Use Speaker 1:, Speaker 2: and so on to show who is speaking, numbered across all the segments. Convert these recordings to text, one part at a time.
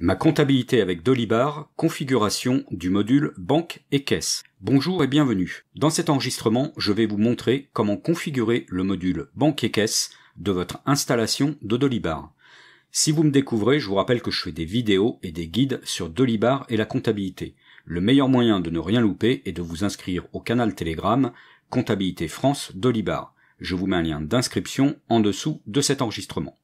Speaker 1: Ma comptabilité avec Dolibar, configuration du module banque et caisse. Bonjour et bienvenue. Dans cet enregistrement, je vais vous montrer comment configurer le module banque et caisse de votre installation de Dolibar. Si vous me découvrez, je vous rappelle que je fais des vidéos et des guides sur Dolibar et la comptabilité. Le meilleur moyen de ne rien louper est de vous inscrire au canal Telegram Comptabilité France Dolibar. Je vous mets un lien d'inscription en dessous de cet enregistrement.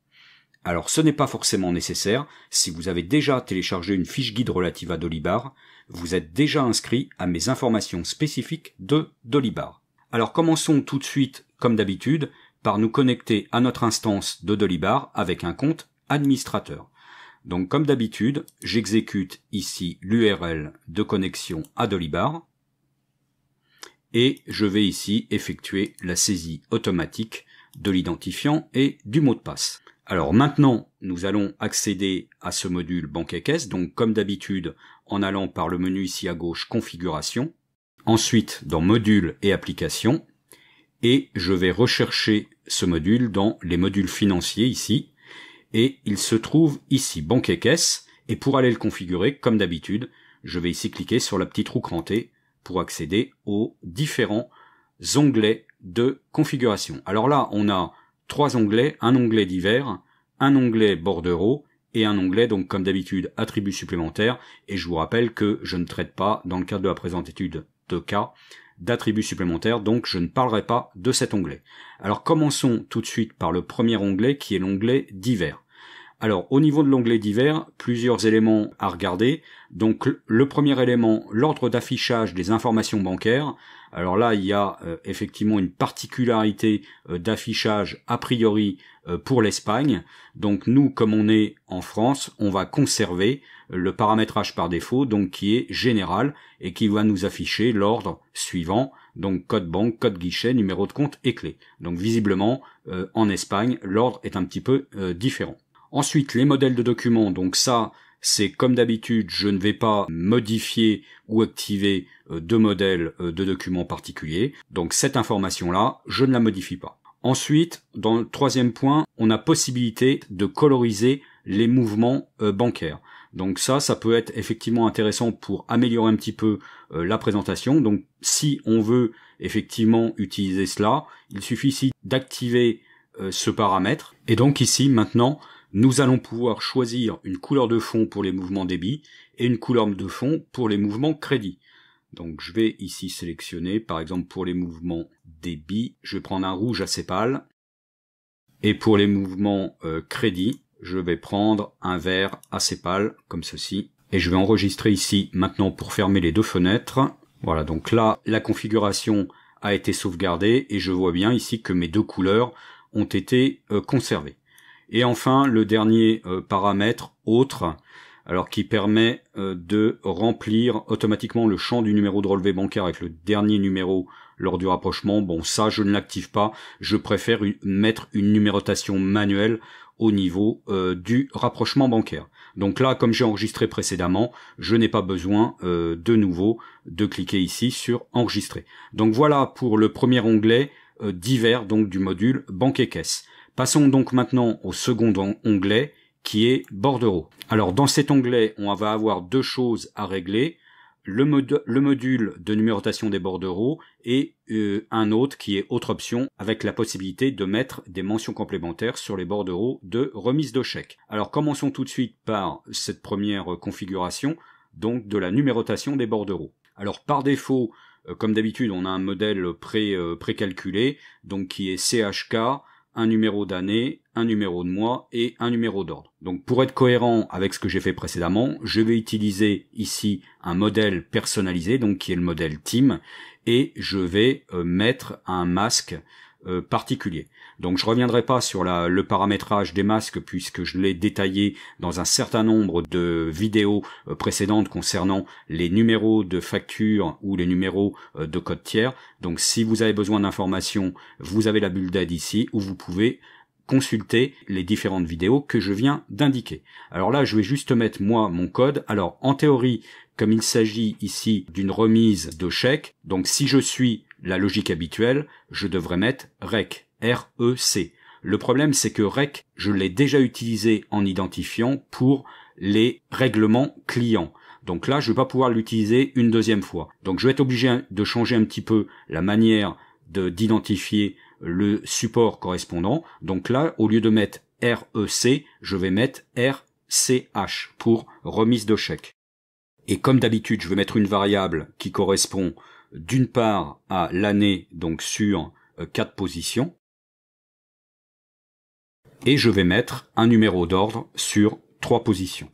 Speaker 1: Alors ce n'est pas forcément nécessaire, si vous avez déjà téléchargé une fiche guide relative à Dolibar, vous êtes déjà inscrit à mes informations spécifiques de Dolibar. Alors commençons tout de suite, comme d'habitude, par nous connecter à notre instance de Dolibar avec un compte administrateur. Donc comme d'habitude, j'exécute ici l'URL de connexion à Dolibar et je vais ici effectuer la saisie automatique de l'identifiant et du mot de passe. Alors maintenant, nous allons accéder à ce module banque et caisse, donc comme d'habitude, en allant par le menu ici à gauche configuration, ensuite dans module et applications, et je vais rechercher ce module dans les modules financiers ici, et il se trouve ici banque et caisse, et pour aller le configurer, comme d'habitude, je vais ici cliquer sur la petite roue crantée pour accéder aux différents onglets de configuration. Alors là, on a trois onglets, un onglet divers, un onglet bordereau et un onglet, donc comme d'habitude, attributs supplémentaires. Et je vous rappelle que je ne traite pas, dans le cadre de la présente étude de cas, d'attributs supplémentaires, donc je ne parlerai pas de cet onglet. Alors commençons tout de suite par le premier onglet qui est l'onglet divers. Alors, au niveau de l'onglet divers, plusieurs éléments à regarder. Donc, le premier élément, l'ordre d'affichage des informations bancaires. Alors là, il y a euh, effectivement une particularité euh, d'affichage a priori euh, pour l'Espagne. Donc nous, comme on est en France, on va conserver le paramétrage par défaut, donc qui est général et qui va nous afficher l'ordre suivant, donc code banque, code guichet, numéro de compte et clé. Donc visiblement, en Espagne, l'ordre est un petit peu différent. Ensuite, les modèles de documents. Donc ça, c'est comme d'habitude, je ne vais pas modifier ou activer euh, deux modèles euh, de documents particuliers. Donc cette information-là, je ne la modifie pas. Ensuite, dans le troisième point, on a possibilité de coloriser les mouvements euh, bancaires. Donc ça, ça peut être effectivement intéressant pour améliorer un petit peu la présentation. Donc si on veut effectivement utiliser cela, il suffit ici d'activer ce paramètre. Et donc ici, maintenant, nous allons pouvoir choisir une couleur de fond pour les mouvements débit et une couleur de fond pour les mouvements crédit. Donc je vais ici sélectionner, par exemple pour les mouvements débit, je vais prendre un rouge assez pâle. Et pour les mouvements euh, crédit, je vais prendre un vert assez pâle, comme ceci. Et je vais enregistrer ici maintenant pour fermer les deux fenêtres. Voilà, donc là, la configuration a été sauvegardée et je vois bien ici que mes deux couleurs ont été euh, conservées. Et enfin, le dernier euh, paramètre, autre, alors qui permet euh, de remplir automatiquement le champ du numéro de relevé bancaire avec le dernier numéro lors du rapprochement. Bon, ça, je ne l'active pas. Je préfère mettre une numérotation manuelle au niveau euh, du rapprochement bancaire. Donc là, comme j'ai enregistré précédemment, je n'ai pas besoin de nouveau de cliquer ici sur enregistrer. Donc voilà pour le premier onglet divers donc du module banque et caisse. Passons donc maintenant au second onglet qui est bordereau. Alors dans cet onglet, on va avoir deux choses à régler. Le, module de numérotation des bordereaux et euh, un autre qui est autre option avec la possibilité de mettre des mentions complémentaires sur les bordereaux de remise de chèque. Alors commençons tout de suite par cette première configuration, donc de la numérotation des bordereaux. Alors par défaut, euh, comme d'habitude, on a un modèle pré, calculé euh, précalculé, donc qui est CHK un numéro d'année, un numéro de mois et un numéro d'ordre. Donc pour être cohérent avec ce que j'ai fait précédemment, je vais utiliser ici un modèle personnalisé, donc qui est le modèle team, et je vais euh, mettre un masque euh, particulier. Donc je reviendrai pas sur le paramétrage des masques puisque je l'ai détaillé dans un certain nombre de vidéos euh, précédentes concernant les numéros de facture ou les numéros euh, de code tiers. Donc si vous avez besoin d'informations, vous avez la bulle d'aide ici où vous pouvez consulter les différentes vidéos que je viens d'indiquer. Alors là, je vais juste mettre moi mon code. Alors en théorie, comme il s'agit ici d'une remise de chèque, donc si je suis la logique habituelle, je devrais mettre REC. REC. Le problème, c'est que REC, je l'ai déjà utilisé en identifiant pour les règlements clients. Donc là, je ne vais pas pouvoir l'utiliser une deuxième fois. Donc je vais être obligé de changer un petit peu la manière d'identifier le support correspondant. Donc là, au lieu de mettre REC, je vais mettre RCH pour remise de chèque. Et comme d'habitude, je vais mettre une variable qui correspond d'une part à l'année, donc sur euh, quatre positions, et je vais mettre un numéro d'ordre sur trois positions.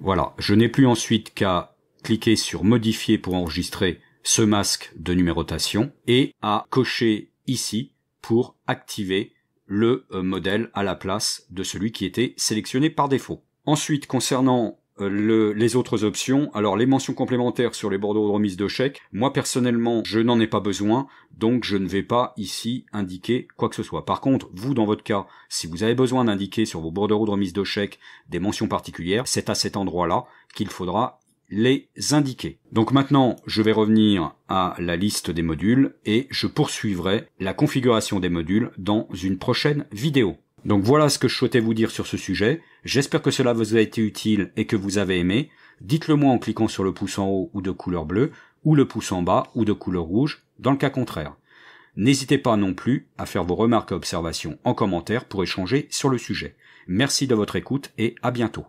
Speaker 1: Voilà, je n'ai plus ensuite qu'à cliquer sur modifier pour enregistrer ce masque de numérotation et à cocher ici pour activer le euh, modèle à la place de celui qui était sélectionné par défaut. Ensuite, concernant euh, les autres options. Alors les mentions complémentaires sur les bordereaux de remise de chèques, moi personnellement je n'en ai pas besoin, donc je ne vais pas ici indiquer quoi que ce soit. Par contre, vous dans votre cas, si vous avez besoin d'indiquer sur vos bordereaux de remise de chèques des mentions particulières, c'est à cet endroit-là qu'il faudra les indiquer. Donc maintenant, je vais revenir à la liste des modules et je poursuivrai la configuration des modules dans une prochaine vidéo. Donc voilà ce que je souhaitais vous dire sur ce sujet. J'espère que cela vous a été utile et que vous avez aimé. Dites-le moi en cliquant sur le pouce en haut ou de couleur bleue, ou le pouce en bas ou de couleur rouge, dans le cas contraire. N'hésitez pas non plus à faire vos remarques et observations en commentaire pour échanger sur le sujet. Merci de votre écoute et à bientôt.